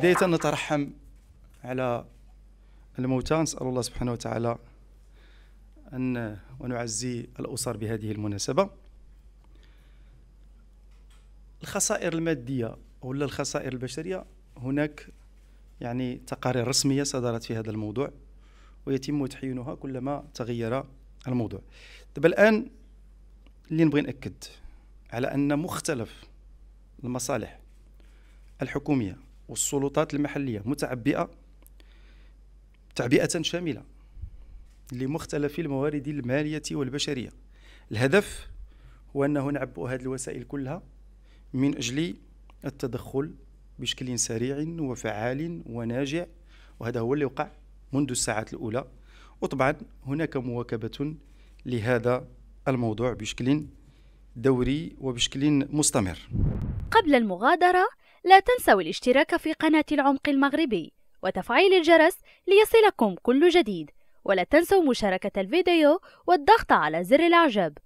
بداية نترحم على الموتى نسأل الله سبحانه وتعالى أن ونعزي الأسر بهذه المناسبة الخسائر المادية ولا الخسائر البشرية هناك يعني تقارير رسمية صدرت في هذا الموضوع ويتم تحيينها كلما تغير الموضوع دابا طيب الآن اللي نبغي نأكد على أن مختلف المصالح الحكومية والسلطات المحليه متعبئه تعبئه شامله لمختلف الموارد الماليه والبشريه الهدف هو انه نعبئ هذه الوسائل كلها من اجل التدخل بشكل سريع وفعال وناجع وهذا هو اللي وقع منذ الساعات الاولى وطبعا هناك مواكبه لهذا الموضوع بشكل دوري وبشكل مستمر قبل المغادرة لا تنسوا الاشتراك في قناة العمق المغربي وتفعيل الجرس ليصلكم كل جديد ولا تنسوا مشاركة الفيديو والضغط على زر الإعجاب